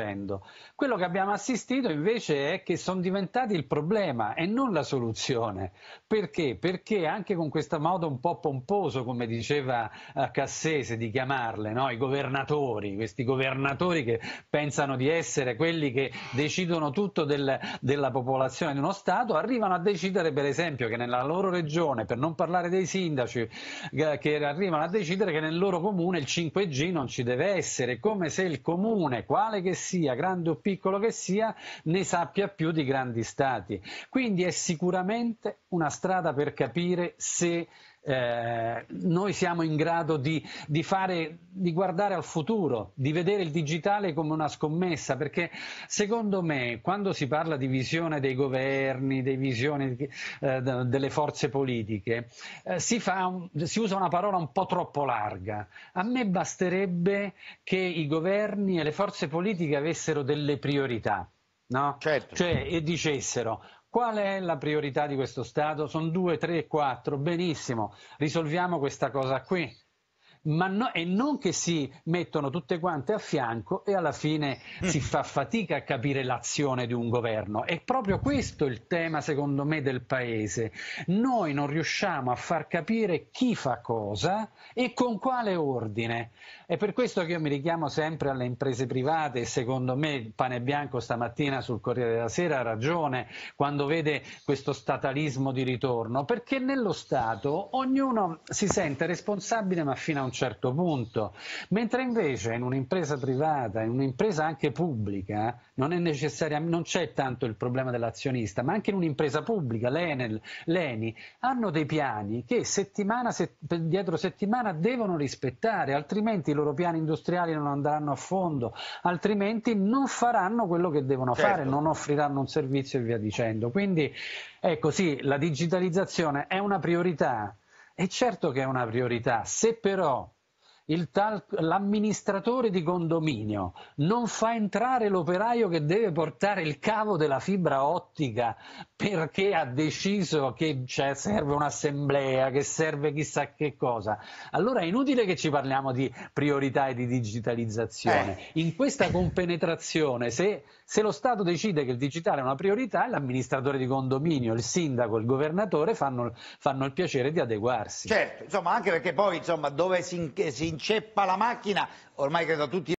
facendo. Quello che abbiamo assistito invece è che sono diventati il problema e non la soluzione. Perché? Perché anche con questo modo un po' pomposo, come diceva eh, Cassese, di chiamarle, no? i governatori, questi governatori che pensano di essere quelli che decidono tutto del, della popolazione di uno Stato, arrivano a decidere per esempio che nella loro regione, per non parlare dei sindaci, che, eh, che arrivano a decidere che nel loro comune il 5G non ci deve essere, come se il comune, quale che sia, sia, grande o piccolo che sia, ne sappia più di grandi stati. Quindi è sicuramente una strada per capire se eh, noi siamo in grado di, di, fare, di guardare al futuro, di vedere il digitale come una scommessa, perché secondo me quando si parla di visione dei governi, di visione eh, delle forze politiche, eh, si, un, si usa una parola un po' troppo larga. A me basterebbe che i governi e le forze politiche avessero delle priorità no? certo. cioè, e dicessero Qual è la priorità di questo Stato? Sono due, tre, quattro, benissimo, risolviamo questa cosa qui no, e non che si mettono tutte quante a fianco e alla fine si mm. fa fatica a capire l'azione di un governo. È proprio questo il tema, secondo me, del Paese. Noi non riusciamo a far capire chi fa cosa e con quale ordine. È per questo che io mi richiamo sempre alle imprese private e secondo me il Pane Bianco stamattina sul Corriere della Sera ha ragione quando vede questo statalismo di ritorno, perché nello Stato ognuno si sente responsabile ma fino a un un certo punto, mentre invece in un'impresa privata, in un'impresa anche pubblica, non, non c'è tanto il problema dell'azionista, ma anche in un'impresa pubblica, l'Enel, l'Eni, hanno dei piani che settimana se, dietro settimana devono rispettare, altrimenti i loro piani industriali non andranno a fondo, altrimenti non faranno quello che devono certo. fare, non offriranno un servizio e via dicendo. Quindi è così, ecco, la digitalizzazione è una priorità è certo che è una priorità, se però tal, l'amministratore di condominio non fa entrare l'operaio che deve portare il cavo della fibra ottica perché ha deciso che cioè, serve un'assemblea, che serve chissà che cosa. Allora è inutile che ci parliamo di priorità e di digitalizzazione. Eh. In questa compenetrazione, se, se, lo Stato decide che il digitale è una priorità, l'amministratore di condominio, il sindaco, il governatore fanno, fanno il piacere di adeguarsi. Certo, insomma, anche perché poi insomma, dove si, si inceppa la macchina, ormai credo tutti